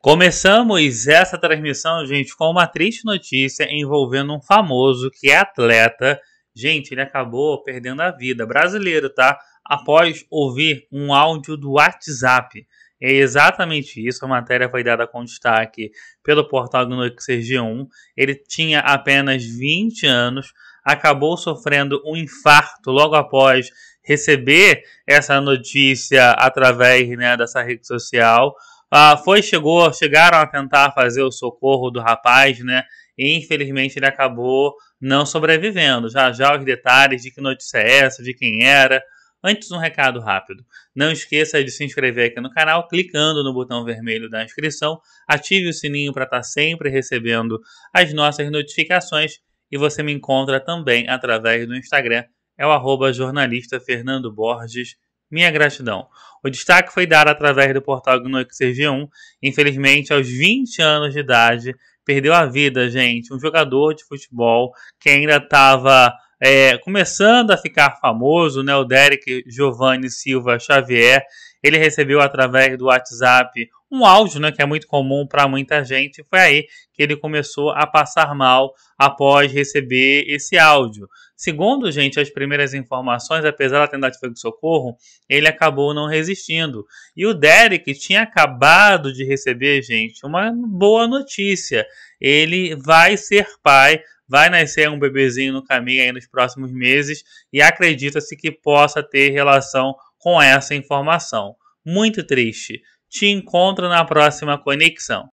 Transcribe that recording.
Começamos essa transmissão, gente, com uma triste notícia envolvendo um famoso que é atleta. Gente, ele acabou perdendo a vida, brasileiro, tá? Após ouvir um áudio do WhatsApp. É exatamente isso, a matéria foi dada com destaque pelo portal Gnoxer G1. Ele tinha apenas 20 anos, acabou sofrendo um infarto logo após receber essa notícia através né, dessa rede social. Ah, foi, chegou, chegaram a tentar fazer o socorro do rapaz, né? E infelizmente ele acabou não sobrevivendo. Já já os detalhes de que notícia é essa, de quem era. Antes, um recado rápido. Não esqueça de se inscrever aqui no canal clicando no botão vermelho da inscrição. Ative o sininho para estar tá sempre recebendo as nossas notificações. E você me encontra também através do Instagram, é o jornalista Fernando Borges minha gratidão. O destaque foi dado através do portal Gnoic 1 Infelizmente, aos 20 anos de idade, perdeu a vida, gente. Um jogador de futebol que ainda estava é, começando a ficar famoso, né? O Derek Giovanni Silva Xavier ele recebeu através do WhatsApp um áudio, né, que é muito comum para muita gente. Foi aí que ele começou a passar mal após receber esse áudio. Segundo, gente, as primeiras informações, apesar da tentativa de socorro, ele acabou não resistindo. E o Derek tinha acabado de receber, gente, uma boa notícia. Ele vai ser pai vai nascer um bebezinho no caminho aí nos próximos meses e acredita-se que possa ter relação com essa informação. Muito triste. Te encontro na próxima conexão.